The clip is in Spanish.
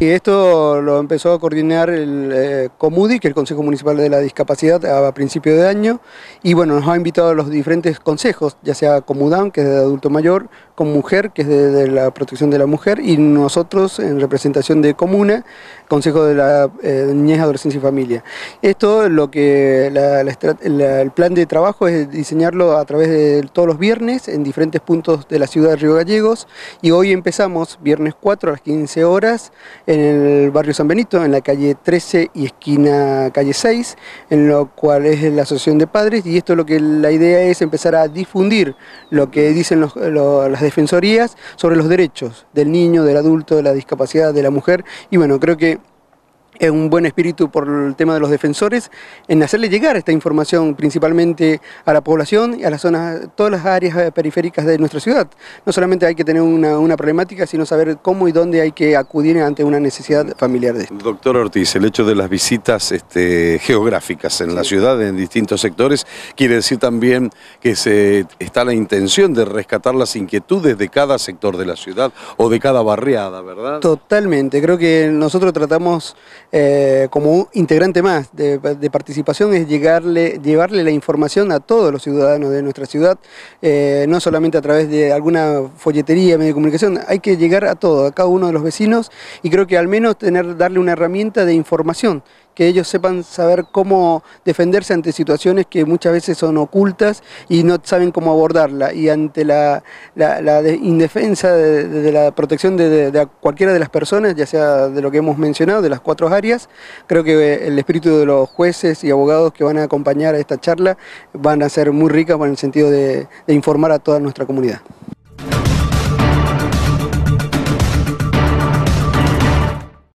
Y esto lo empezó a coordinar el eh, COMUDI, que es el Consejo Municipal de la Discapacidad, a principio de año. Y bueno, nos ha invitado a los diferentes consejos, ya sea COMUDAN, que es de adulto mayor, mujer, que es de, la protección de la mujer, y nosotros en representación de Comuna, Consejo de la eh, Niñez, Adolescencia y Familia. Esto lo que el plan de trabajo es diseñarlo a través de todos los viernes en diferentes puntos de la ciudad de Río Gallegos y hoy empezamos viernes 4 a las 15 horas en el barrio San Benito, en la calle 13 y esquina calle 6, en lo cual es la asociación de padres y esto lo que la idea es empezar a difundir lo que dicen los, defensorías sobre los derechos del niño, del adulto, de la discapacidad, de la mujer. Y bueno, creo que un buen espíritu por el tema de los defensores, en hacerle llegar esta información principalmente a la población y a las zonas, todas las áreas eh, periféricas de nuestra ciudad. No solamente hay que tener una, problemática, sino saber cómo y dónde hay que acudir ante una necesidad familiar de esto. Doctor Ortiz, el hecho de las visitas este, geográficas en la ciudad, en distintos sectores, quiere decir también que se, está la intención de rescatar las inquietudes de cada sector de la ciudad o de cada barriada, ¿verdad? Totalmente, creo que nosotros tratamos eh, como integrante más de, participación es llegarle, llevarle la información a todos los ciudadanos de nuestra ciudad, eh, no solamente a través de alguna folletería, medio de comunicación, hay que llegar a todos, a cada uno de los vecinos y creo que al menos tener, darle una herramienta de información, que ellos sepan saber cómo defenderse ante situaciones que muchas veces son ocultas y no saben cómo abordarla. Y ante la, indefensa de, la protección de, de, cualquiera de las personas, ya sea de lo que hemos mencionado, de las cuatro áreas, creo que el espíritu de los jueces y abogados que van a acompañar a esta charla van a ser muy ricas en el sentido de informar a toda nuestra comunidad.